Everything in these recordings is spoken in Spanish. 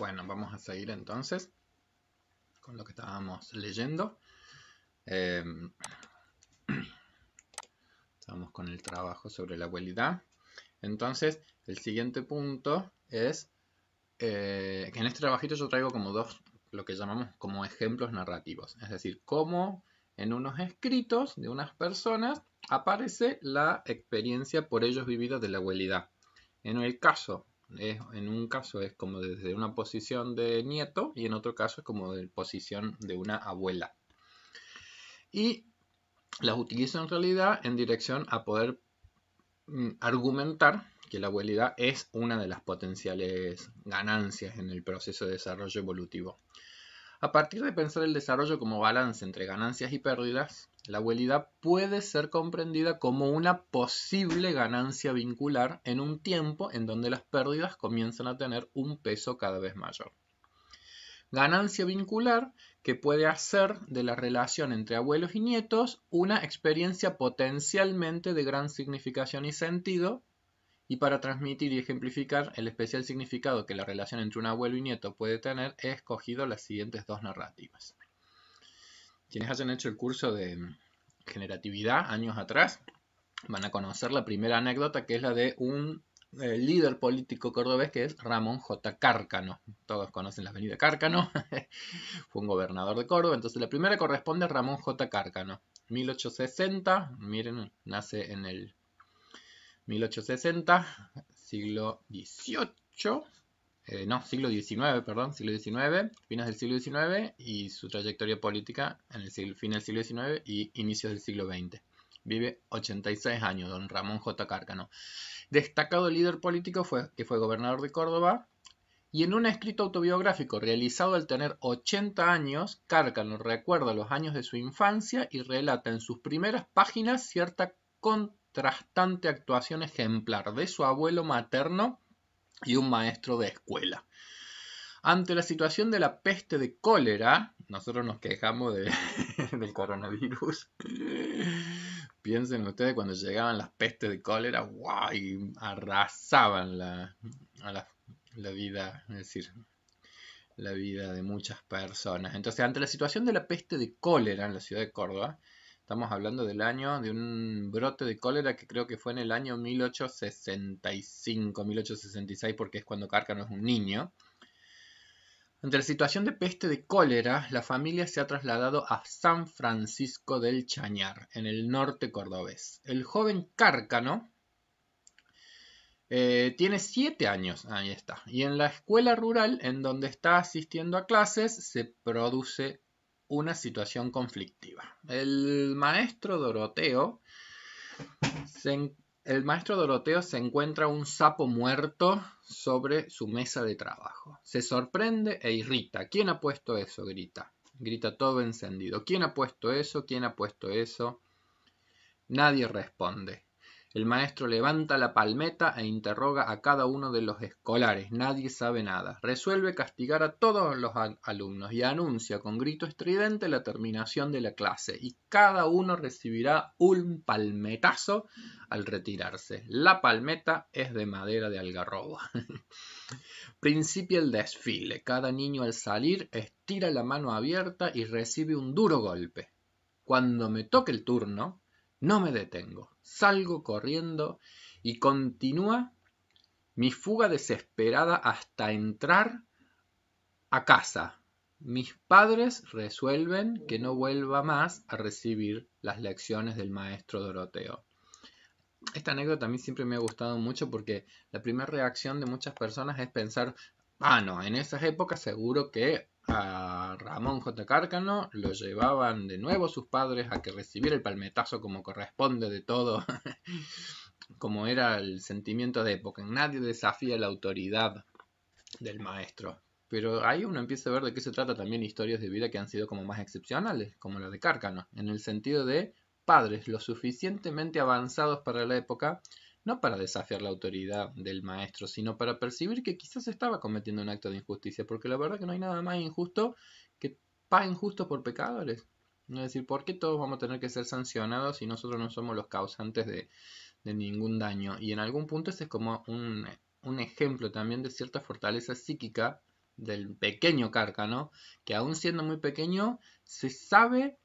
Bueno, vamos a seguir entonces con lo que estábamos leyendo. Eh, estamos con el trabajo sobre la abuelidad. Entonces, el siguiente punto es eh, que en este trabajito yo traigo como dos, lo que llamamos como ejemplos narrativos. Es decir, cómo en unos escritos de unas personas aparece la experiencia por ellos vivida de la abuelidad. En el caso en un caso es como desde una posición de nieto y en otro caso es como de posición de una abuela. Y las utilizo en realidad en dirección a poder mm, argumentar que la abuelidad es una de las potenciales ganancias en el proceso de desarrollo evolutivo. A partir de pensar el desarrollo como balance entre ganancias y pérdidas, la abuelidad puede ser comprendida como una posible ganancia vincular en un tiempo en donde las pérdidas comienzan a tener un peso cada vez mayor. Ganancia vincular que puede hacer de la relación entre abuelos y nietos una experiencia potencialmente de gran significación y sentido y para transmitir y ejemplificar el especial significado que la relación entre un abuelo y nieto puede tener, he escogido las siguientes dos narrativas. Quienes hayan hecho el curso de generatividad años atrás van a conocer la primera anécdota que es la de un eh, líder político cordobés que es Ramón J. Cárcano. Todos conocen la avenida Cárcano, fue un gobernador de Córdoba. Entonces la primera corresponde a Ramón J. Cárcano. 1860, miren, nace en el 1860, siglo XVIII, eh, no, siglo XIX, perdón, siglo XIX, fines del siglo XIX y su trayectoria política en el siglo, fin del siglo XIX y inicios del siglo XX. Vive 86 años, don Ramón J. Cárcano. Destacado líder político fue, que fue gobernador de Córdoba. Y en un escrito autobiográfico realizado al tener 80 años, Cárcano recuerda los años de su infancia y relata en sus primeras páginas cierta con Trastante actuación ejemplar de su abuelo materno y un maestro de escuela. Ante la situación de la peste de cólera, nosotros nos quejamos del coronavirus. Piensen ustedes cuando llegaban las pestes de cólera, guay, arrasaban la, la, la vida, es decir, la vida de muchas personas. Entonces, ante la situación de la peste de cólera en la ciudad de Córdoba, Estamos hablando del año de un brote de cólera que creo que fue en el año 1865, 1866, porque es cuando Cárcano es un niño. Ante la situación de peste de cólera, la familia se ha trasladado a San Francisco del Chañar, en el norte cordobés. El joven Cárcano eh, tiene siete años, ahí está, y en la escuela rural en donde está asistiendo a clases se produce una situación conflictiva. El maestro Doroteo se, el maestro Doroteo se encuentra un sapo muerto sobre su mesa de trabajo. Se sorprende e irrita. ¿Quién ha puesto eso? grita. Grita todo encendido. ¿Quién ha puesto eso? ¿Quién ha puesto eso? Nadie responde. El maestro levanta la palmeta e interroga a cada uno de los escolares. Nadie sabe nada. Resuelve castigar a todos los alumnos y anuncia con grito estridente la terminación de la clase. Y cada uno recibirá un palmetazo al retirarse. La palmeta es de madera de algarrobo. Principia el desfile. Cada niño al salir estira la mano abierta y recibe un duro golpe. Cuando me toque el turno, no me detengo salgo corriendo y continúa mi fuga desesperada hasta entrar a casa. Mis padres resuelven que no vuelva más a recibir las lecciones del maestro Doroteo. Esta anécdota a mí siempre me ha gustado mucho porque la primera reacción de muchas personas es pensar, ah, no, en esas épocas seguro que a Ramón J. Cárcano lo llevaban de nuevo sus padres a que recibiera el palmetazo como corresponde de todo, como era el sentimiento de época. Nadie desafía la autoridad del maestro. Pero ahí uno empieza a ver de qué se trata también historias de vida que han sido como más excepcionales, como la de Cárcano, en el sentido de padres lo suficientemente avanzados para la época no para desafiar la autoridad del maestro, sino para percibir que quizás estaba cometiendo un acto de injusticia, porque la verdad que no hay nada más injusto que pa injusto por pecadores. Es decir, ¿por qué todos vamos a tener que ser sancionados si nosotros no somos los causantes de, ningún daño? Y en algún punto ese es como un, un ejemplo también de cierta fortaleza psíquica del pequeño cárcano, que aún siendo muy pequeño, se sabe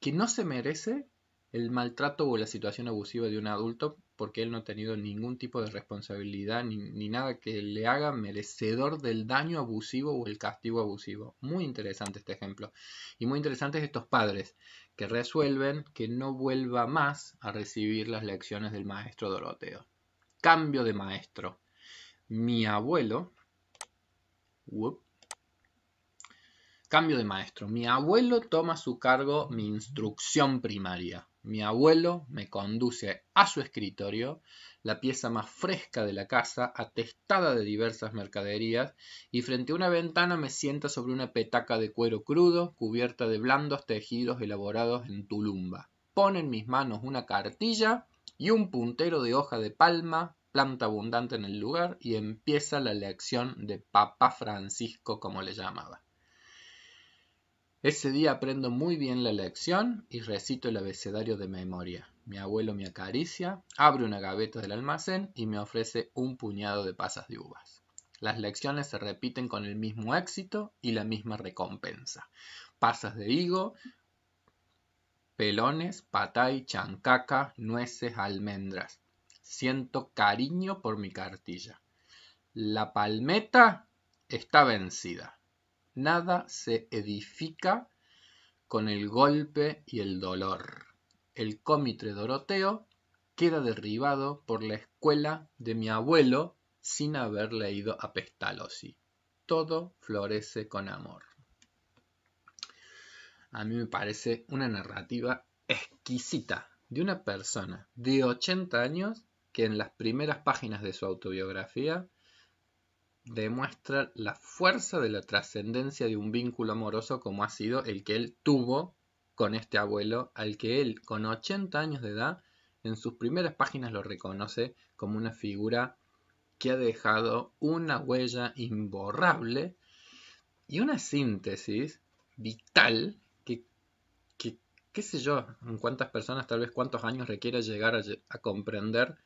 que no se merece el maltrato o la situación abusiva de un adulto porque él no ha tenido ningún tipo de responsabilidad ni, nada que le haga merecedor del daño abusivo o el castigo abusivo. Muy interesante este ejemplo. Y muy interesantes estos padres que resuelven que no vuelva más a recibir las lecciones del maestro Doroteo. Cambio de maestro. Mi abuelo... Cambio de maestro. Mi abuelo toma su cargo mi instrucción primaria. Mi abuelo me conduce a su escritorio, la pieza más fresca de la casa, atestada de diversas mercaderías, y frente a una ventana me sienta sobre una petaca de cuero crudo, cubierta de blandos tejidos elaborados en tulumba. Pone en mis manos una cartilla y un puntero de hoja de palma, planta abundante en el lugar, y empieza la lección de Papa Francisco, como le llamaba. Ese día aprendo muy bien la lección y recito el abecedario de memoria. Mi abuelo me acaricia, abre una gaveta del almacén y me ofrece un puñado de pasas de uvas. Las lecciones se repiten con el mismo éxito y la misma recompensa. Pasas de higo, pelones, patay, chancaca, nueces, almendras. Siento cariño por mi cartilla. La palmeta está vencida. Nada se edifica con el golpe y el dolor. El cómitre Doroteo queda derribado por la escuela de mi abuelo sin haber leído a Pestalozzi. Todo florece con amor. A mí me parece una narrativa exquisita de una persona de 80 años que en las primeras páginas de su autobiografía demuestra la fuerza de la trascendencia de un vínculo amoroso como ha sido el que él tuvo con este abuelo, al que él, con 80 años de edad, en sus primeras páginas lo reconoce como una figura que ha dejado una huella imborrable y una síntesis vital que, qué sé yo, en cuántas personas, tal vez cuántos años requiere llegar a, comprender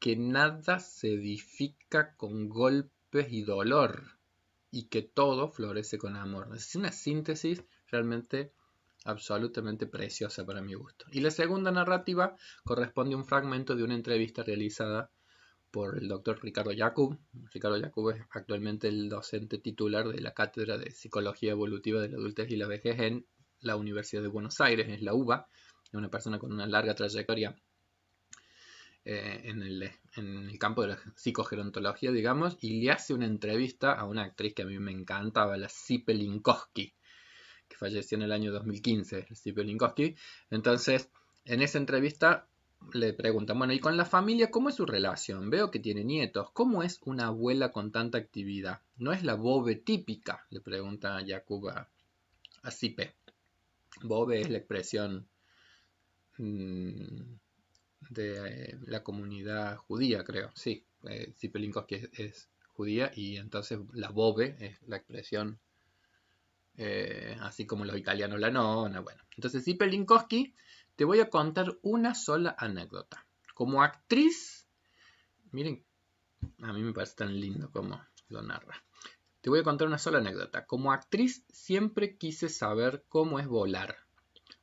que nada se edifica con golpe y dolor, y que todo florece con amor. Es una síntesis realmente absolutamente preciosa para mi gusto. Y la segunda narrativa corresponde a un fragmento de una entrevista realizada por el doctor Ricardo Yacub. Ricardo Yacub es actualmente el docente titular de la Cátedra de Psicología Evolutiva de la Adultez y la Vejez en la Universidad de Buenos Aires, es la UBA, es una persona con una larga trayectoria eh, en, el, campo de la psicogerontología, digamos, y le hace una entrevista a una actriz que a mí me encantaba, la Sipe Linkowski, que falleció en el año 2015, Sipe Linkowski. Entonces, en esa entrevista le preguntan, bueno, ¿y con la familia cómo es su relación? Veo que tiene nietos. ¿Cómo es una abuela con tanta actividad? ¿No es la bobe típica? Le pregunta Jacoba a Sipe. Bobe es la expresión mm, de eh, la comunidad judía, creo. Sí, eh, si Zipelinkowski es, judía y entonces la bobe es la expresión, eh, así como los italianos la nona. Bueno, entonces Zipelinkowski, te voy a contar una sola anécdota. Como actriz, miren, a mí me parece tan lindo como lo narra. Te voy a contar una sola anécdota. Como actriz siempre quise saber cómo es volar.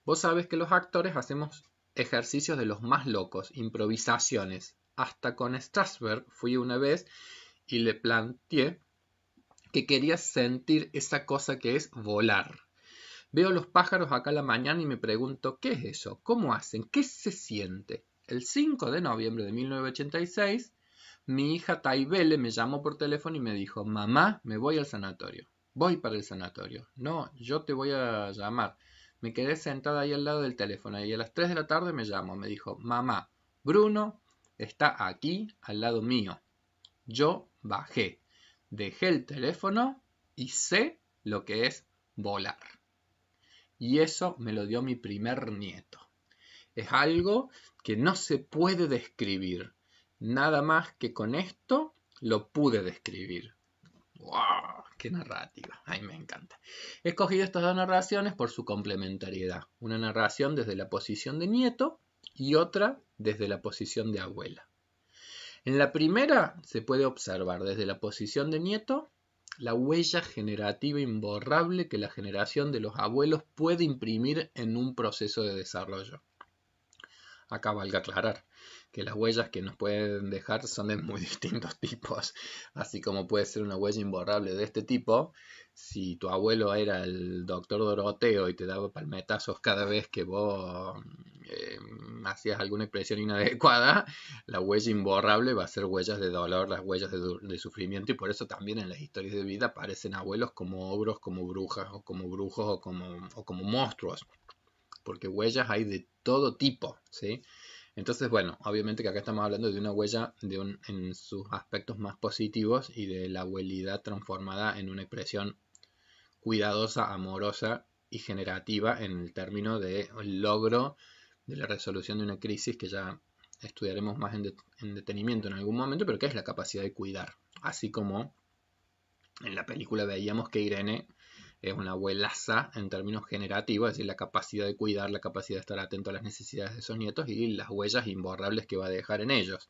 Vos sabes que los actores hacemos ejercicios de los más locos, improvisaciones. Hasta con Strasberg fui una vez y le planteé que quería sentir esa cosa que es volar. Veo los pájaros acá a la mañana y me pregunto, ¿qué es eso? ¿Cómo hacen? ¿Qué se siente? El 5 de noviembre de 1986, mi hija Taibele me llamó por teléfono y me dijo, mamá, me voy al sanatorio. Voy para el sanatorio. No, yo te voy a llamar. Me quedé sentada ahí al lado del teléfono y a las 3 de la tarde me llamó. Me dijo, mamá, Bruno está aquí al lado mío. Yo bajé, dejé el teléfono y sé lo que es volar. Y eso me lo dio mi primer nieto. Es algo que no se puede describir. Nada más que con esto lo pude describir. ¡Wow! que narrativa. Ay, me encanta. He escogido estas dos narraciones por su complementariedad. Una narración desde la posición de nieto y otra desde la posición de abuela. En la primera se puede observar desde la posición de nieto la huella generativa imborrable que la generación de los abuelos puede imprimir en un proceso de desarrollo. Acá valga aclarar que las huellas que nos pueden dejar son de muy distintos tipos, así como puede ser una huella imborrable de este tipo, si tu abuelo era el doctor Doroteo y te daba palmetazos cada vez que vos em, hacías alguna expresión inadecuada, la huella imborrable va a ser huellas de dolor, las huellas de, sufrimiento y por eso también en las historias de vida aparecen abuelos como ogros, como brujas o como brujos o como, o como monstruos, porque huellas hay de todo tipo, ¿sí? Entonces, bueno, obviamente que acá estamos hablando de una huella de un, en sus aspectos más positivos y de la abuelidad transformada en una expresión cuidadosa, amorosa y generativa en el término de logro de la resolución de una crisis que ya estudiaremos más en detenimiento en algún momento, pero que es la capacidad de cuidar. Así como en la película veíamos que Irene es una abuelaza en términos generativos, es decir, la capacidad de cuidar, la capacidad de estar atento a las necesidades de sus nietos y las huellas imborrables que va a dejar en ellos.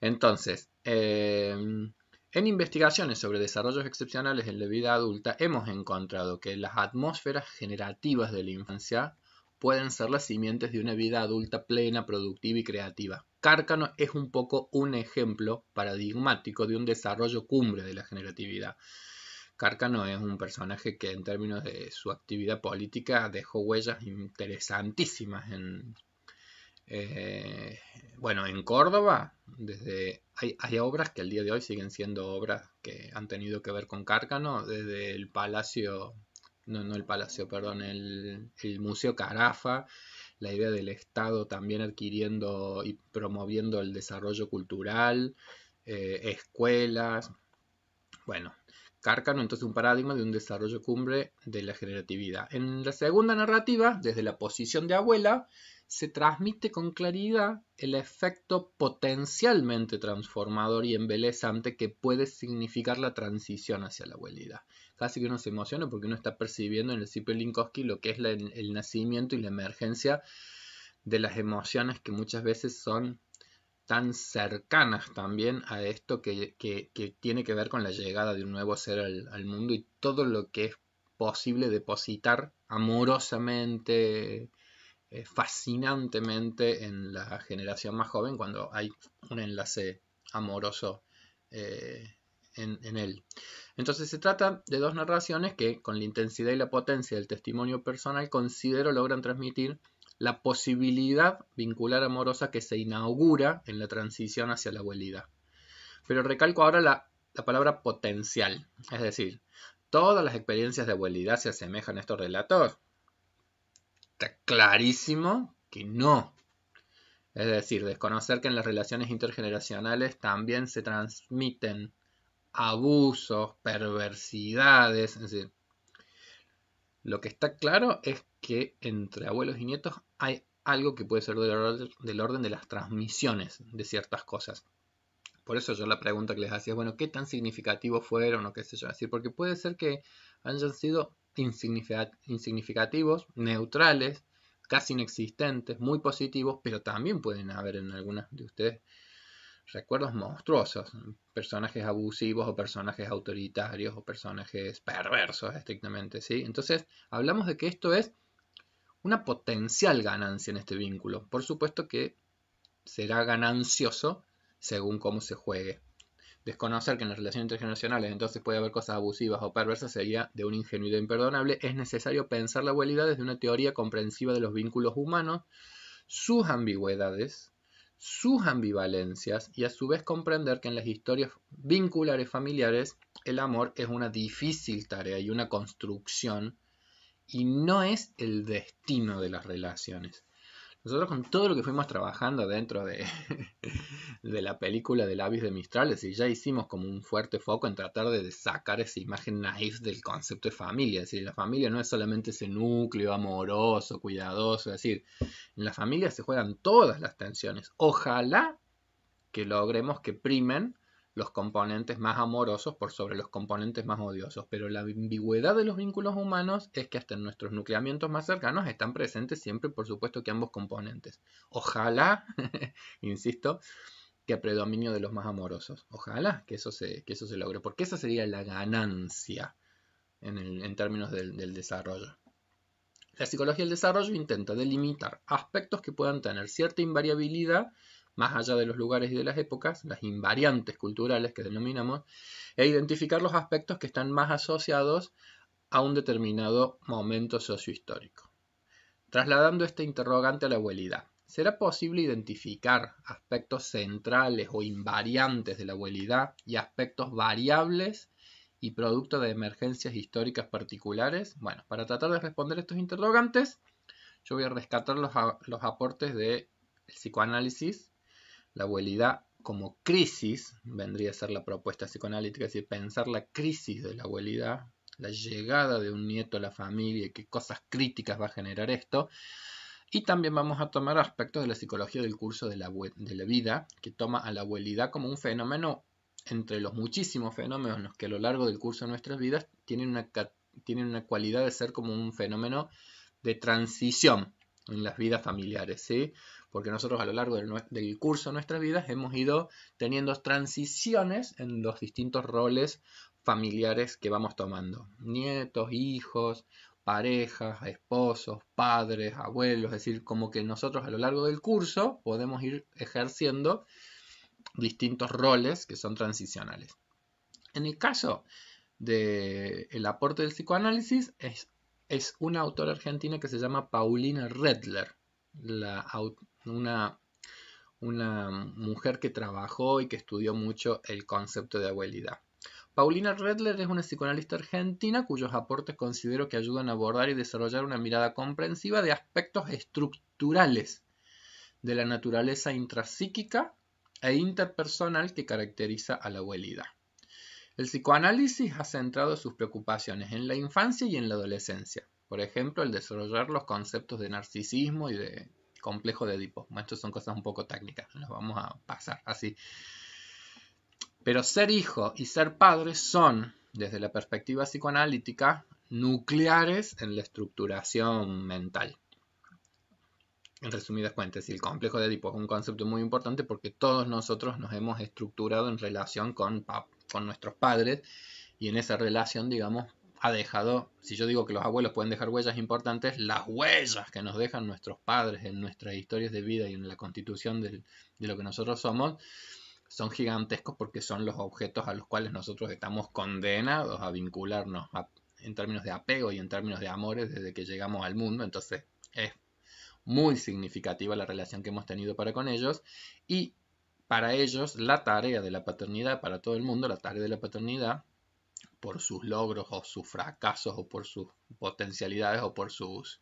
Entonces, em, en investigaciones sobre desarrollos excepcionales en la vida adulta hemos encontrado que las atmósferas generativas de la infancia pueden ser las simientes de una vida adulta plena, productiva y creativa. Cárcano es un poco un ejemplo paradigmático de un desarrollo cumbre de la generatividad. Cárcano es un personaje que en términos de su actividad política dejó huellas interesantísimas en, eh, bueno, en Córdoba, desde, hay, obras que al día de hoy siguen siendo obras que han tenido que ver con Cárcano, desde el Palacio, no, no el Palacio, perdón, el, Museo Carafa, la idea del Estado también adquiriendo y promoviendo el desarrollo cultural, eh, escuelas, bueno, Cárcano entonces un paradigma de un desarrollo cumbre de la generatividad. En la segunda narrativa, desde la posición de abuela, se transmite con claridad el efecto potencialmente transformador y embelezante que puede significar la transición hacia la abuelidad. Casi que uno se emociona porque uno está percibiendo en el ciclo Linkowski lo que es el nacimiento y la emergencia de las emociones que muchas veces son tan cercanas también a esto que, tiene que ver con la llegada de un nuevo ser al, mundo y todo lo que es posible depositar amorosamente, eh, fascinantemente en la generación más joven cuando hay un enlace amoroso eh, en, en, él. Entonces se trata de dos narraciones que con la intensidad y la potencia del testimonio personal considero logran transmitir la posibilidad vincular amorosa que se inaugura en la transición hacia la abuelidad. Pero recalco ahora la, palabra potencial, es decir, todas las experiencias de abuelidad se asemejan a estos relatos. Está clarísimo que no. Es decir, desconocer que en las relaciones intergeneracionales también se transmiten abusos, perversidades. Es decir, lo que está claro es que entre abuelos y nietos hay algo que puede ser del orden de las transmisiones de ciertas cosas. Por eso yo la pregunta que les hacía es, bueno, ¿qué tan significativos fueron o qué sé yo decir? Porque puede ser que hayan sido insignificativos, neutrales, casi inexistentes, muy positivos, pero también pueden haber en algunas de ustedes recuerdos monstruosos, personajes abusivos o personajes autoritarios o personajes perversos estrictamente, ¿sí? Entonces, hablamos de que esto es una potencial ganancia en este vínculo. Por supuesto que será ganancioso según cómo se juegue. Desconocer que en las relaciones intergeneracionales entonces puede haber cosas abusivas o perversas sería de una ingenuidad imperdonable. Es necesario pensar la dualidad desde una teoría comprensiva de los vínculos humanos, sus ambigüedades, sus ambivalencias y a su vez comprender que en las historias vinculares familiares el amor es una difícil tarea y una construcción y no es el destino de las relaciones. Nosotros con todo lo que fuimos trabajando dentro de, de la película de lavis de Mistrales y ya hicimos como un fuerte foco en tratar de sacar esa imagen naif del concepto de familia. Es decir, la familia no es solamente ese núcleo amoroso, cuidadoso. Es decir, en la familia se juegan todas las tensiones. Ojalá que logremos que primen los componentes más amorosos por sobre los componentes más odiosos, pero la ambigüedad de los vínculos humanos es que hasta en nuestros nucleamientos más cercanos están presentes siempre, por supuesto, que ambos componentes. Ojalá, insisto, que predominio de los más amorosos. Ojalá que eso se, que eso se logre, porque esa sería la ganancia en, términos del, del desarrollo. La psicología del desarrollo intenta delimitar aspectos que puedan tener cierta invariabilidad más allá de los lugares y de las épocas, las invariantes culturales que denominamos, e identificar los aspectos que están más asociados a un determinado momento sociohistórico. Trasladando este interrogante a la abuelidad, ¿será posible identificar aspectos centrales o invariantes de la abuelidad y aspectos variables y producto de emergencias históricas particulares? Bueno, para tratar de responder estos interrogantes, yo voy a rescatar los, aportes del el psicoanálisis la abuelidad como crisis, vendría a ser la propuesta psicoanalítica, es decir, pensar la crisis de la abuelidad, la llegada de un nieto a la familia qué cosas críticas va a generar esto. Y también vamos a tomar aspectos de la psicología del curso de la, de la vida, que toma a la abuelidad como un fenómeno entre los muchísimos fenómenos que a lo largo del curso de nuestras vidas tienen una, tienen una cualidad de ser como un fenómeno de transición en las vidas familiares, ¿sí? porque nosotros a lo largo del, curso de nuestras vidas hemos ido teniendo transiciones en los distintos roles familiares que vamos tomando. Nietos, hijos, parejas, esposos, padres, abuelos, es decir, como que nosotros a lo largo del curso podemos ir ejerciendo distintos roles que son transicionales. En el caso del aporte del psicoanálisis es, es, una autora argentina que se llama Paulina Redler. La, una, una mujer que trabajó y que estudió mucho el concepto de abuelidad. Paulina Redler es una psicoanalista argentina cuyos aportes considero que ayudan a abordar y desarrollar una mirada comprensiva de aspectos estructurales de la naturaleza intrapsíquica e interpersonal que caracteriza a la abuelidad. El psicoanálisis ha centrado sus preocupaciones en la infancia y en la adolescencia, por ejemplo, el desarrollar los conceptos de narcisismo y de complejo de Edipo. Estas son cosas un poco técnicas, las vamos a pasar así. Pero ser hijo y ser padre son, desde la perspectiva psicoanalítica, nucleares en la estructuración mental. En resumidas cuentas, el complejo de Edipo es un concepto muy importante porque todos nosotros nos hemos estructurado en relación con nuestros padres y en esa relación, digamos, ha dejado, si yo digo que los abuelos pueden dejar huellas importantes, las huellas que nos dejan nuestros padres en nuestras historias de vida y en la constitución de lo que nosotros somos, son gigantescos porque son los objetos a los cuales nosotros estamos condenados a vincularnos en términos de apego y en términos de amores desde que llegamos al mundo. Entonces es muy significativa la relación que hemos tenido para con ellos y para ellos la tarea de la paternidad, para todo el mundo, la tarea de la paternidad por sus logros o sus fracasos o por sus potencialidades o por sus,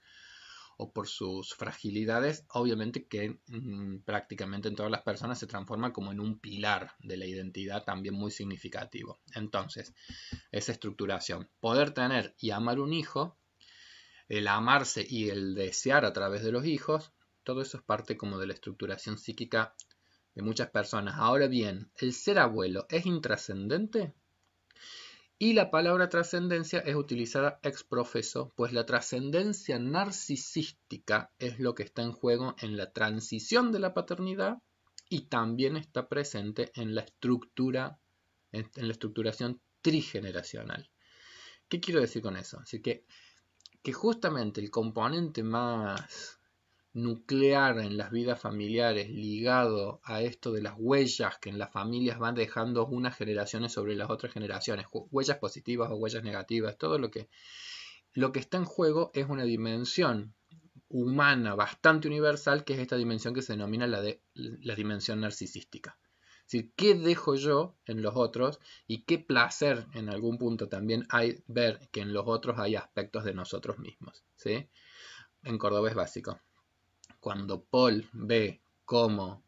o por sus fragilidades, obviamente que mm, prácticamente en todas las personas se transforma como en un pilar de la identidad también muy significativo. Entonces, esa estructuración, poder tener y amar un hijo, el amarse y el desear a través de los hijos, todo eso es parte como de la estructuración psíquica de muchas personas. Ahora bien, ¿el ser abuelo es intrascendente? Y la palabra trascendencia es utilizada ex profeso, pues la trascendencia narcisística es lo que está en juego en la transición de la paternidad y también está presente en la estructura, en la estructuración trigeneracional. ¿Qué quiero decir con eso? Así que, que justamente el componente más nuclear en las vidas familiares ligado a esto de las huellas que en las familias van dejando unas generaciones sobre las otras generaciones, huellas positivas o huellas negativas, todo lo que, lo que está en juego es una dimensión humana bastante universal que es esta dimensión que se denomina la, de, la dimensión narcisística. Es decir, ¿qué dejo yo en los otros y qué placer en algún punto también hay ver que en los otros hay aspectos de nosotros mismos? ¿sí? En es básico cuando Paul ve cómo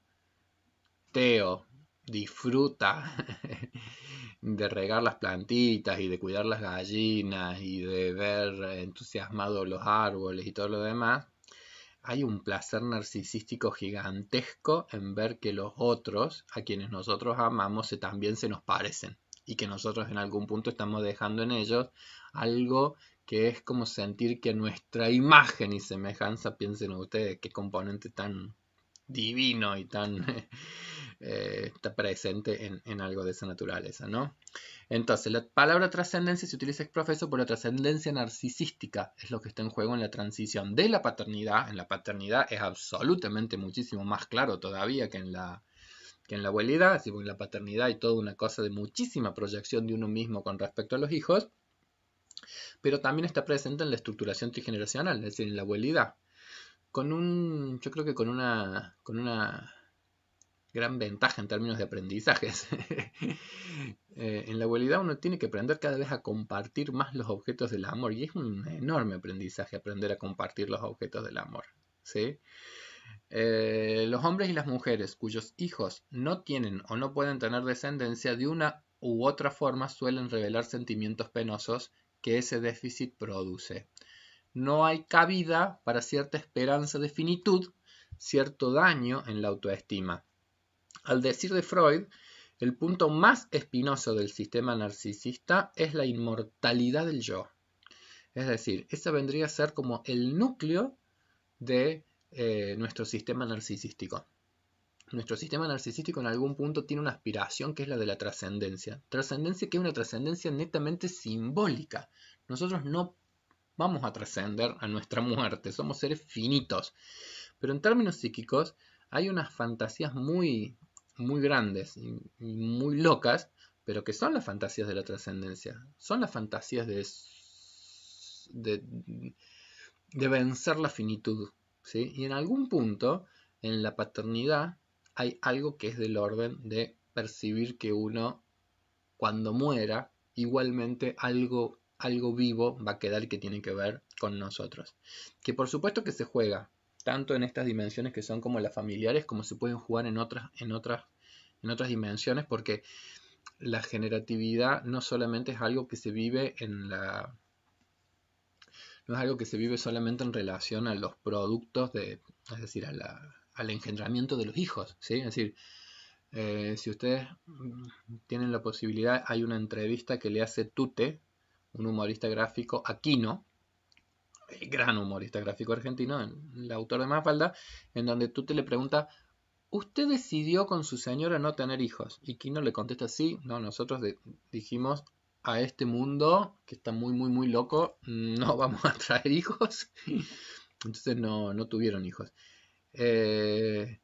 Teo disfruta de regar las plantitas y de cuidar las gallinas y de ver entusiasmados los árboles y todo lo demás, hay un placer narcisístico gigantesco en ver que los otros, a quienes nosotros amamos, también se nos parecen y que nosotros en algún punto estamos dejando en ellos algo que es como sentir que nuestra imagen y semejanza, piensen ustedes, qué componente tan divino y tan eh, está presente en, algo de esa naturaleza, ¿no? Entonces, la palabra trascendencia se utiliza exprofeso por la trascendencia narcisística, es lo que está en juego en la transición de la paternidad, en la paternidad es absolutamente muchísimo más claro todavía que en la que en la abuelidad, en la paternidad hay toda una cosa de muchísima proyección de uno mismo con respecto a los hijos, pero también está presente en la estructuración trigeneracional, es decir, en la abuelidad. Con un, yo creo que con una, con una gran ventaja en términos de aprendizajes. Eh, en la abuelidad uno tiene que aprender cada vez a compartir más los objetos del amor y es un enorme aprendizaje aprender a compartir los objetos del amor. ¿sí? Eh, los hombres y las mujeres cuyos hijos no tienen o no pueden tener descendencia de una u otra forma suelen revelar sentimientos penosos que ese déficit produce. No hay cabida para cierta esperanza de finitud, cierto daño en la autoestima. Al decir de Freud, el punto más espinoso del sistema narcisista es la inmortalidad del yo. Es decir, ese vendría a ser como el núcleo de eh, nuestro sistema narcisístico nuestro sistema narcisístico en algún punto tiene una aspiración que es la de la trascendencia. Trascendencia que es una trascendencia netamente simbólica. Nosotros no vamos a trascender a nuestra muerte, somos seres finitos. Pero en términos psíquicos hay unas fantasías muy, muy grandes y muy locas, pero que son las fantasías de la trascendencia. Son las fantasías de, de, vencer la finitud. ¿sí? Y en algún punto, en la paternidad, hay algo que es del orden de percibir que uno, cuando muera, igualmente algo, algo vivo va a quedar que tiene que ver con nosotros. Que por supuesto que se juega, tanto en estas dimensiones que son como las familiares, como se pueden jugar en otras, en otras, en otras dimensiones, porque la generatividad no solamente es algo que se vive en la. no es algo que se vive solamente en relación a los productos de. es decir, a la, al engendramiento de los hijos. Es decir, eh, si ustedes mm, tienen la posibilidad, hay una entrevista que le hace Tute, un humorista gráfico el eh, gran humorista gráfico argentino, el autor de Mafalda, en donde Tute le pregunta, ¿usted decidió con su señora no tener hijos? Y Kino le contesta, sí, no, nosotros dijimos a este mundo que está muy, muy, muy loco, no vamos a traer hijos. Entonces no, no tuvieron hijos. Eh,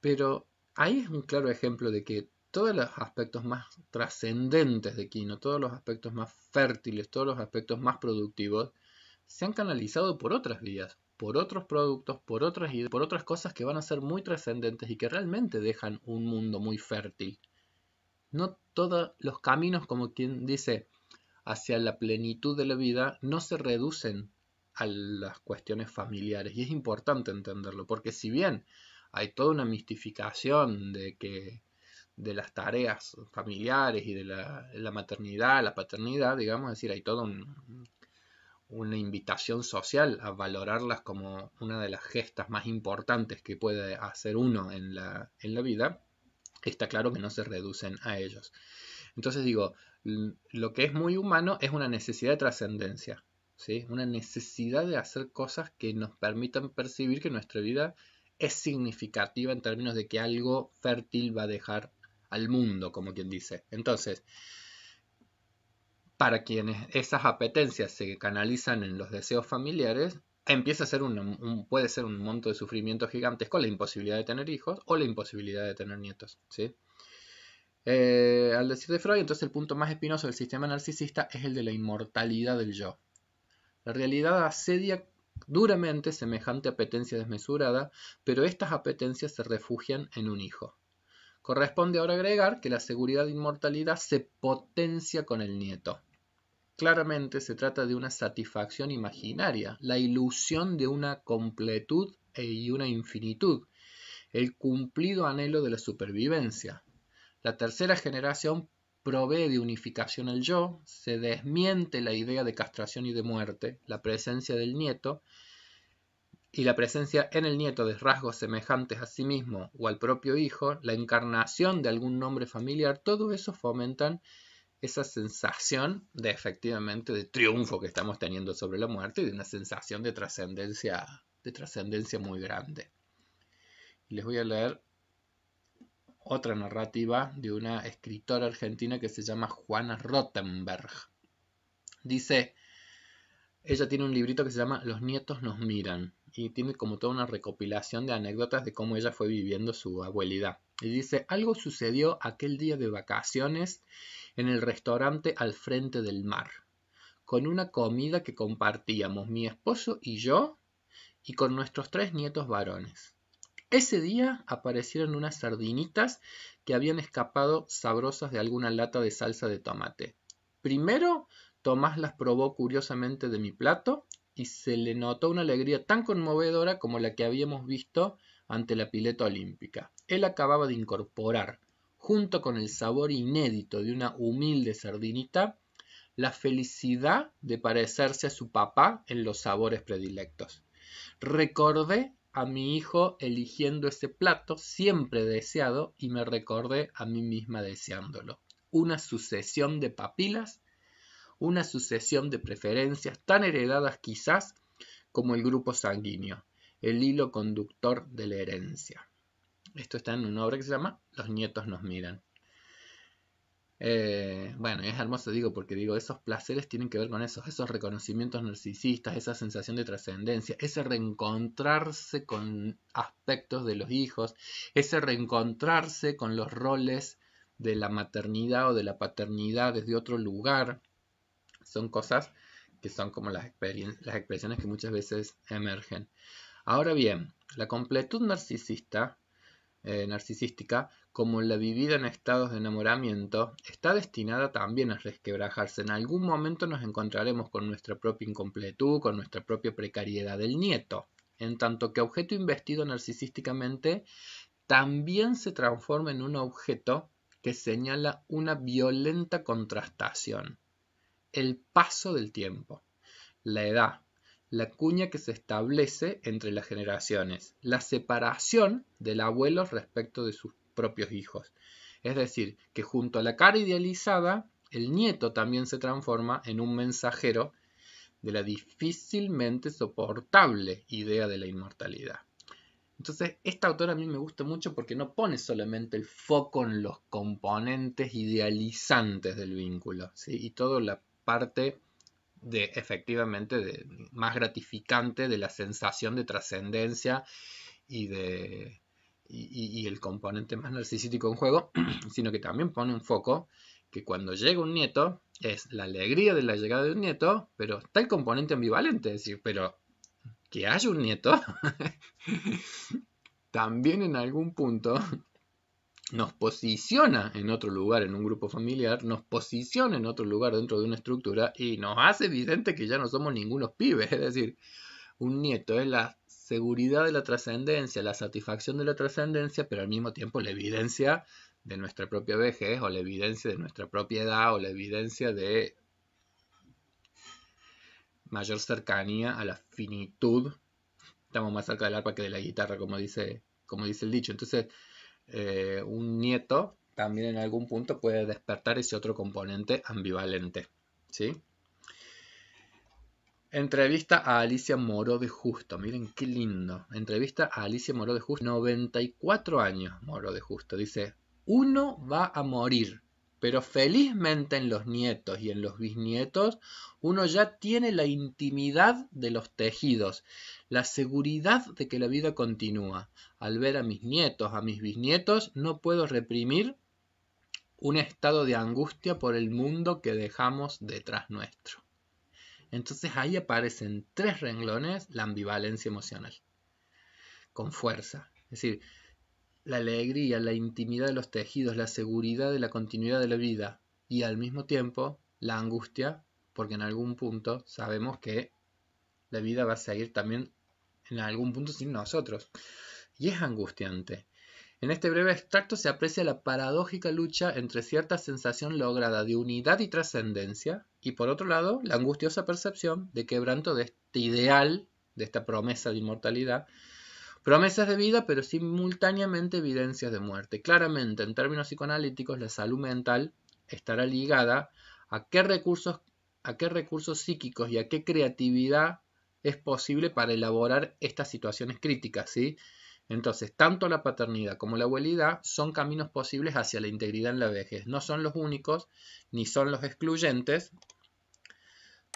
pero ahí es un claro ejemplo de que todos los aspectos más trascendentes de Kino, todos los aspectos más fértiles, todos los aspectos más productivos, se han canalizado por otras vías, por otros productos, por otras ideas, por otras cosas que van a ser muy trascendentes y que realmente dejan un mundo muy fértil. No todos los caminos, como quien dice, hacia la plenitud de la vida, no se reducen a las cuestiones familiares. Y es importante entenderlo, porque si bien hay toda una mistificación de que de las tareas familiares y de la, maternidad, la paternidad, digamos, decir, hay toda una invitación social a valorarlas como una de las gestas más importantes que puede hacer uno en la, en la vida, está claro que no se reducen a ellos. Entonces digo, lo que es muy humano es una necesidad de trascendencia una necesidad de hacer cosas que nos permitan percibir que nuestra vida es significativa en términos de que algo fértil va a dejar al mundo, como quien dice. Entonces, para quienes esas apetencias se canalizan en los deseos familiares, empieza a ser un, puede ser un monto de sufrimiento con la imposibilidad de tener hijos o la imposibilidad de tener nietos. Eh, al decir de Freud, entonces el punto más espinoso del sistema narcisista es el de la inmortalidad del yo. La realidad asedia duramente semejante apetencia desmesurada, pero estas apetencias se refugian en un hijo. Corresponde ahora agregar que la seguridad de inmortalidad se potencia con el nieto. Claramente se trata de una satisfacción imaginaria, la ilusión de una completud e y una infinitud, el cumplido anhelo de la supervivencia. La tercera generación provee de unificación al yo, se desmiente la idea de castración y de muerte, la presencia del nieto y la presencia en el nieto de rasgos semejantes a sí mismo o al propio hijo, la encarnación de algún nombre familiar, todo eso fomentan esa sensación de efectivamente de triunfo que estamos teniendo sobre la muerte y de una sensación de trascendencia de trascendencia muy grande. Les voy a leer otra narrativa de una escritora argentina que se llama Juana Rottenberg. Dice, ella tiene un librito que se llama Los nietos nos miran y tiene como toda una recopilación de anécdotas de cómo ella fue viviendo su abuelidad. Y dice, algo sucedió aquel día de vacaciones en el restaurante al frente del mar, con una comida que compartíamos mi esposo y yo y con nuestros tres nietos varones. Ese día aparecieron unas sardinitas que habían escapado sabrosas de alguna lata de salsa de tomate. Primero, Tomás las probó curiosamente de mi plato y se le notó una alegría tan conmovedora como la que habíamos visto ante la pileta olímpica. Él acababa de incorporar, junto con el sabor inédito de una humilde sardinita, la felicidad de parecerse a su papá en los sabores predilectos. Recordé a mi hijo eligiendo ese plato siempre deseado y me recordé a mí misma deseándolo. Una sucesión de papilas, una sucesión de preferencias tan heredadas quizás como el grupo sanguíneo, el hilo conductor de la herencia. Esto está en una obra que se llama Los nietos nos miran. Eh, bueno, es hermoso, digo, porque digo, esos placeres tienen que ver con esos, esos reconocimientos narcisistas, esa sensación de trascendencia, ese reencontrarse con aspectos de los hijos, ese reencontrarse con los roles de la maternidad o de la paternidad desde otro lugar. Son cosas que son como las, las expresiones que muchas veces emergen. Ahora bien, la completud narcisista, eh, narcisística como la vivida en estados de enamoramiento, está destinada también a resquebrajarse. En algún momento nos encontraremos con nuestra propia incompletud, con nuestra propia precariedad del nieto, en tanto que objeto investido narcisísticamente también se transforma en un objeto que señala una violenta contrastación, el paso del tiempo, la edad, la cuña que se establece entre las generaciones, la separación del abuelo respecto de sus propios hijos. Es decir, que junto a la cara idealizada, el nieto también se transforma en un mensajero de la difícilmente soportable idea de la inmortalidad. Entonces, esta autora a mí me gusta mucho porque no pone solamente el foco en los componentes idealizantes del vínculo, y toda la parte de efectivamente de, más gratificante de la sensación de trascendencia y de y, el componente más narcisístico en juego, sino que también pone un foco que cuando llega un nieto es la alegría de la llegada de un nieto, pero está el componente ambivalente, es decir, pero que haya un nieto, también en algún punto nos posiciona en otro lugar, en un grupo familiar, nos posiciona en otro lugar dentro de una estructura y nos hace evidente que ya no somos ningunos pibes, es decir, un nieto es la seguridad de la trascendencia, la satisfacción de la trascendencia, pero al mismo tiempo la evidencia de nuestra propia vejez o la evidencia de nuestra propia edad o la evidencia de mayor cercanía a la finitud. Estamos más cerca del arpa que de la guitarra, como dice, como dice el dicho. Entonces, eh, un nieto también en algún punto puede despertar ese otro componente ambivalente. ¿sí? Entrevista a Alicia Moro de Justo. Miren qué lindo. Entrevista a Alicia Moro de Justo. 94 años Moro de Justo. Dice, uno va a morir, pero felizmente en los nietos y en los bisnietos uno ya tiene la intimidad de los tejidos, la seguridad de que la vida continúa. Al ver a mis nietos, a mis bisnietos, no puedo reprimir un estado de angustia por el mundo que dejamos detrás nuestro. Entonces ahí aparecen tres renglones la ambivalencia emocional, con fuerza. Es decir, la alegría, la intimidad de los tejidos, la seguridad de la continuidad de la vida y al mismo tiempo la angustia, porque en algún punto sabemos que la vida va a seguir también en algún punto sin nosotros. Y es angustiante. En este breve extracto se aprecia la paradójica lucha entre cierta sensación lograda de unidad y trascendencia y por otro lado la angustiosa percepción de quebranto de este ideal, de esta promesa de inmortalidad, promesas de vida, pero simultáneamente evidencias de muerte. Claramente, en términos psicoanalíticos, la salud mental estará ligada a qué recursos, a qué recursos psíquicos y a qué creatividad es posible para elaborar estas situaciones críticas, ¿sí? Entonces, tanto la paternidad como la abuelidad son caminos posibles hacia la integridad en la vejez. No son los únicos, ni son los excluyentes,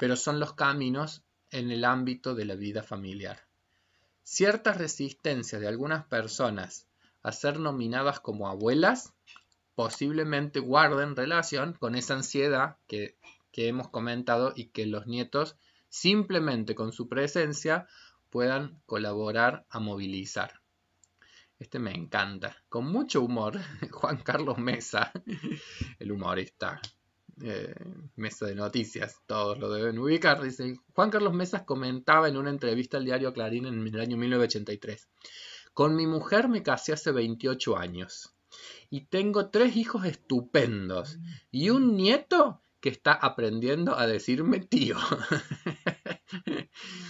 pero son los caminos en el ámbito de la vida familiar. Ciertas resistencias de algunas personas a ser nominadas como abuelas posiblemente guarden relación con esa ansiedad que, hemos comentado y que los nietos simplemente con su presencia puedan colaborar a movilizar. Este me encanta. Con mucho humor, Juan Carlos Mesa, el humorista eh, mesa de noticias, todos lo deben ubicar, Dice Juan Carlos Mesas comentaba en una entrevista al diario Clarín en el año 1983, con mi mujer me casé hace 28 años y tengo tres hijos estupendos y un nieto que está aprendiendo a decirme tío.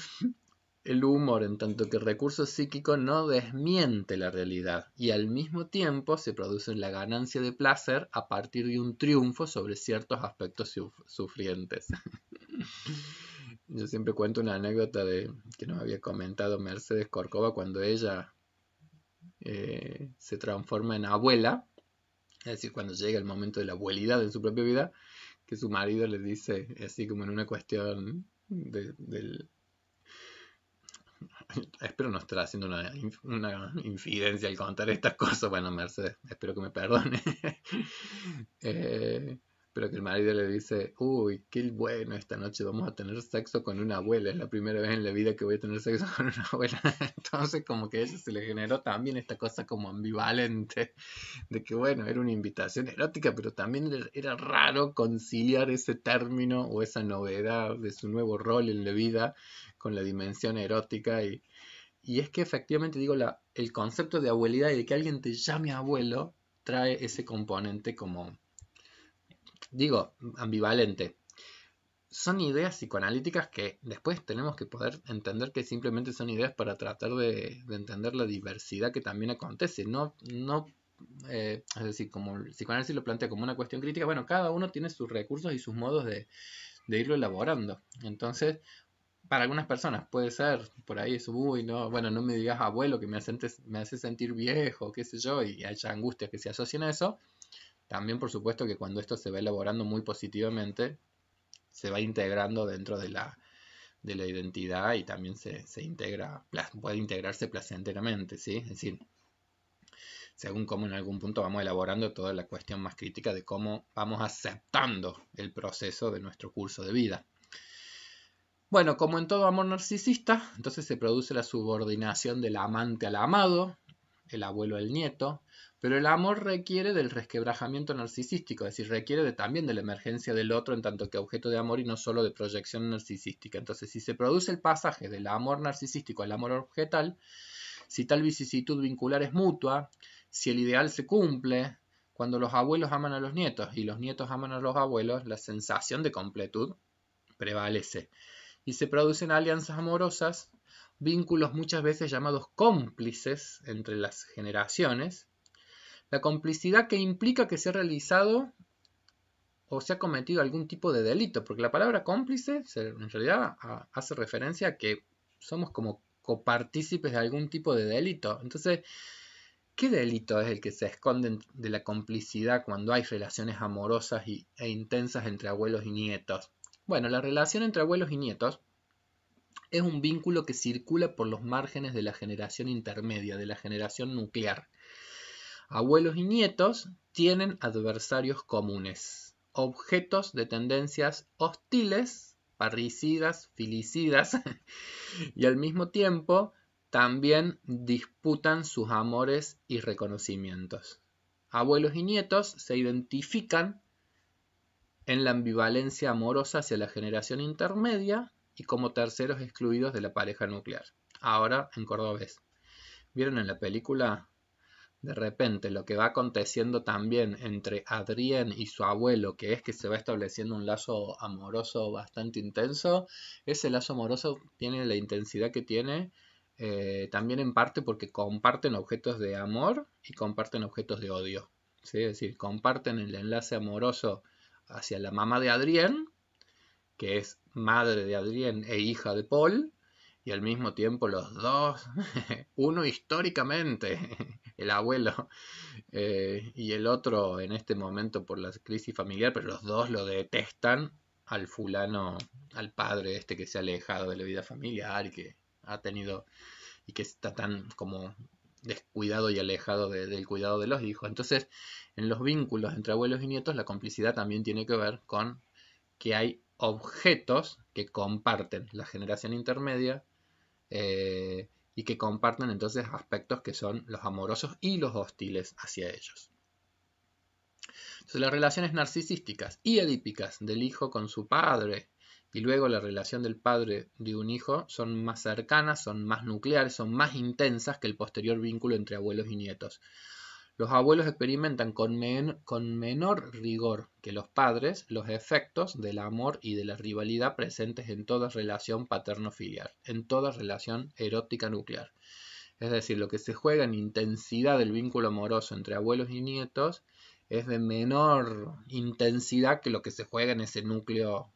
el humor, en tanto que recurso psíquico, no desmiente la realidad y al mismo tiempo se produce la ganancia de placer a partir de un triunfo sobre ciertos aspectos sufrientes. Yo siempre cuento una anécdota de que nos había comentado Mercedes Corcova cuando ella eh, se transforma en abuela, es decir, cuando llega el momento de la abuelidad en su propia vida, que su marido le dice, así como en una cuestión del espero no estar haciendo una, infidencia al contar estas cosas. Bueno, Mercedes, espero que me perdone. Eh, pero que el marido le dice, uy, qué bueno, esta noche vamos a tener sexo con una abuela. Es la primera vez en la vida que voy a tener sexo con una abuela. Entonces como que a ella se le generó también esta cosa como ambivalente de que, bueno, era una invitación erótica, pero también era raro conciliar ese término o esa novedad de su nuevo rol en la vida con la dimensión erótica y, y es que efectivamente digo, la, el concepto de abuelidad y de que alguien te llame abuelo trae ese componente como, digo, ambivalente. Son ideas psicoanalíticas que después tenemos que poder entender que simplemente son ideas para tratar de, entender la diversidad que también acontece. No, no eh, es decir, como el psicoanálisis lo plantea como una cuestión crítica, bueno, cada uno tiene sus recursos y sus modos de, de irlo elaborando. Entonces, para algunas personas puede ser, por ahí es, uy, no, bueno, no me digas abuelo que me hace, sentir viejo, qué sé yo, y haya angustias que se asocien a eso. También, por supuesto, que cuando esto se va elaborando muy positivamente, se va integrando dentro de la, identidad y también se, se integra, puede integrarse placenteramente, ¿sí? Es decir, según cómo en algún punto vamos elaborando toda la cuestión más crítica de cómo vamos aceptando el proceso de nuestro curso de vida. Bueno, como en todo amor narcisista, entonces se produce la subordinación del amante al amado, el abuelo al nieto, pero el amor requiere del resquebrajamiento narcisístico, es decir, requiere también de la emergencia del otro en tanto que objeto de amor y no solo de proyección narcisística. Entonces, si se produce el pasaje del amor narcisístico al amor objetal, si tal vicisitud vincular es mutua, si el ideal se cumple, cuando los abuelos aman a los nietos y los nietos aman a los abuelos, la sensación de completud prevalece y se producen alianzas amorosas, vínculos muchas veces llamados cómplices entre las generaciones, la complicidad que implica que se ha realizado o se ha cometido algún tipo de delito, porque la palabra cómplice en realidad hace referencia a que somos como copartícipes de algún tipo de delito. Entonces, ¿qué delito es el que se esconde de la complicidad cuando hay relaciones amorosas e intensas entre abuelos y nietos? Bueno, la relación entre abuelos y nietos es un vínculo que circula por los márgenes de la generación intermedia, de la generación nuclear. Abuelos y nietos tienen adversarios comunes, objetos de tendencias hostiles, parricidas, filicidas, y al mismo tiempo también disputan sus amores y reconocimientos. Abuelos y nietos se identifican en la ambivalencia amorosa hacia la generación intermedia y como terceros excluidos de la pareja nuclear. Ahora en cordobés. ¿Vieron en la película? De repente lo que va aconteciendo también entre Adrián y su abuelo, que es que se va estableciendo un lazo amoroso bastante intenso, ese lazo amoroso tiene la intensidad que tiene eh, también en parte porque comparten objetos de amor y comparten objetos de odio. Es decir, comparten el enlace amoroso hacia la mamá de Adrián, que es madre de Adrián e hija de Paul, y al mismo tiempo los dos, uno históricamente, el abuelo, eh, y el otro en este momento por la crisis familiar, pero los dos lo detestan al fulano, al padre este que se ha alejado de la vida familiar y que ha tenido y que está tan como descuidado y alejado del cuidado de los hijos. Entonces, en los vínculos entre abuelos y nietos, la complicidad también tiene que ver con que hay objetos que comparten la generación intermedia eh, y que comparten entonces aspectos que son los amorosos y los hostiles hacia ellos. las relaciones narcisísticas y edípicas del hijo con su padre y luego la relación del padre de un hijo son más cercanas, son más nucleares, son más intensas que el posterior vínculo entre abuelos y nietos. Los abuelos experimentan con, con menor rigor que los padres los efectos del amor y de la rivalidad presentes en toda relación paterno-filial, en toda relación erótica nuclear. Es decir, lo que se juega en intensidad del vínculo amoroso entre abuelos y nietos es de menor intensidad que lo que se juega en ese núcleo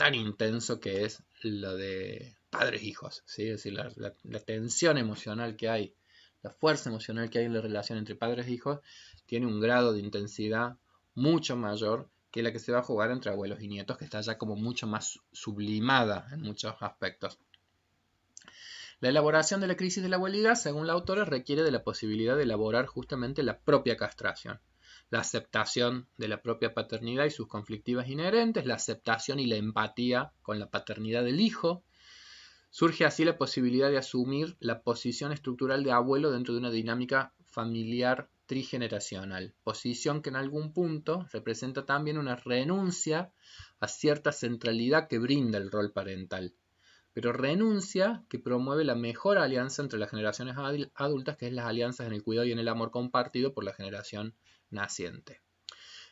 tan intenso que es lo de padres e hijos, ¿sí? es decir, la, tensión emocional que hay, la fuerza emocional que hay en la relación entre padres e hijos, tiene un grado de intensidad mucho mayor que la que se va a jugar entre abuelos y nietos, que está ya como mucho más sublimada en muchos aspectos. La elaboración de la crisis de la abuelidad, según la autora, requiere de la posibilidad de elaborar justamente la propia castración la aceptación de la propia paternidad y sus conflictivas inherentes, la aceptación y la empatía con la paternidad del hijo. Surge así la posibilidad de asumir la posición estructural de abuelo dentro de una dinámica familiar trigeneracional, posición que en algún punto representa también una renuncia a cierta centralidad que brinda el rol parental, pero renuncia que promueve la mejor alianza entre las generaciones adultas, que es las alianzas en el cuidado y en el amor compartido por la generación naciente.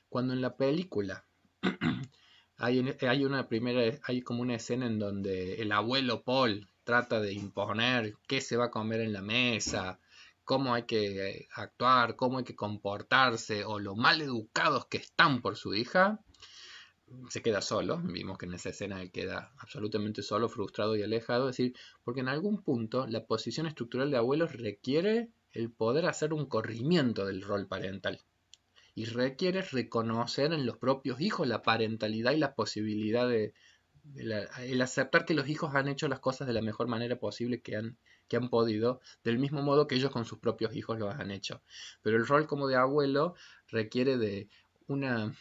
Cuando en la película hay, una primera, hay como una escena en donde el abuelo Paul trata de imponer qué se va a comer en la mesa, cómo hay que actuar, cómo hay que comportarse o lo mal educados que están por su hija, se queda solo. Vimos que en esa escena él queda absolutamente solo, frustrado y alejado. Es decir, porque en algún punto la posición estructural de abuelos requiere el poder hacer un corrimiento del rol parental y requiere reconocer en los propios hijos la parentalidad y la posibilidad de, el aceptar que los hijos han hecho las cosas de la mejor manera posible que han, que han podido, del mismo modo que ellos con sus propios hijos lo han hecho. Pero el rol como de abuelo requiere de una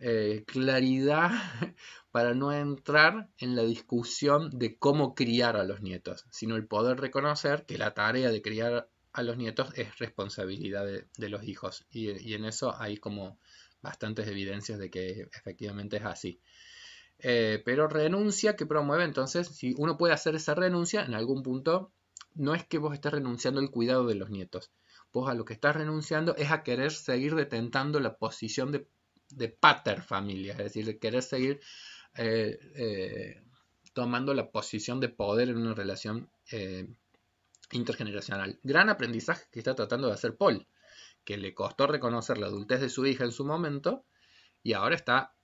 eh, claridad para no entrar en la discusión de cómo criar a los nietos, sino el poder reconocer que la tarea de criar a los nietos es responsabilidad de, los hijos. Y, en eso hay como bastantes evidencias de que efectivamente es así. Eh, pero renuncia que promueve, entonces, si uno puede hacer esa renuncia, en algún punto, no es que vos estés renunciando al cuidado de los nietos. Vos a lo que estás renunciando es a querer seguir detentando la posición de, de pater familia, es decir, de querer seguir eh, eh, tomando la posición de poder en una relación intergeneracional. Gran aprendizaje que está tratando de hacer Paul, que le costó reconocer la adultez de su hija en su momento y ahora está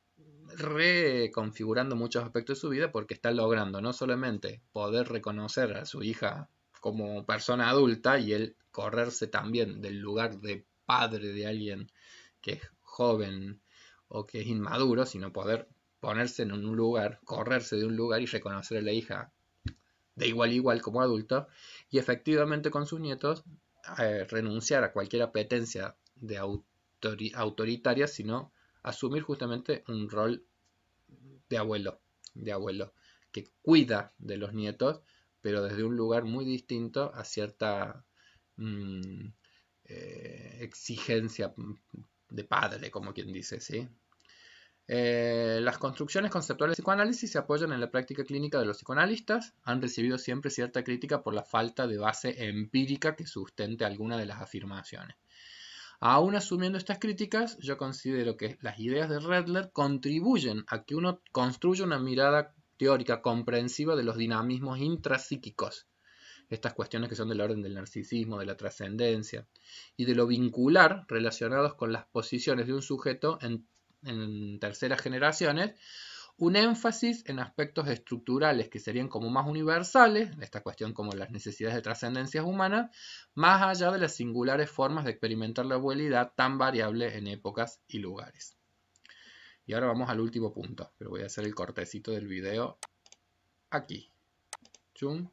reconfigurando muchos aspectos de su vida porque está logrando no solamente poder reconocer a su hija como persona adulta y él correrse también del lugar de padre de alguien que es joven o que es inmaduro, sino poder ponerse en un lugar, correrse de un lugar y reconocer a la hija de igual a igual como adulto y efectivamente con sus nietos eh, renunciar a cualquier apetencia de autoritaria, sino asumir justamente un rol de abuelo, de abuelo, que cuida de los nietos, pero desde un lugar muy distinto a cierta mm, eh, exigencia mm, de padre, como quien dice, ¿sí? Eh, las construcciones conceptuales de psicoanálisis se apoyan en la práctica clínica de los psicoanalistas, han recibido siempre cierta crítica por la falta de base empírica que sustente alguna de las afirmaciones. Aún asumiendo estas críticas, yo considero que las ideas de Redler contribuyen a que uno construya una mirada teórica comprensiva de los dinamismos intrapsíquicos, estas cuestiones que son del orden del narcisismo, de la trascendencia, y de lo vincular relacionados con las posiciones de un sujeto en en terceras generaciones, un énfasis en aspectos estructurales que serían como más universales, esta cuestión como las necesidades de trascendencias humanas, más allá de las singulares formas de experimentar la dualidad tan variable en épocas y lugares. Y ahora vamos al último punto, pero voy a hacer el cortecito del video aquí. Chum.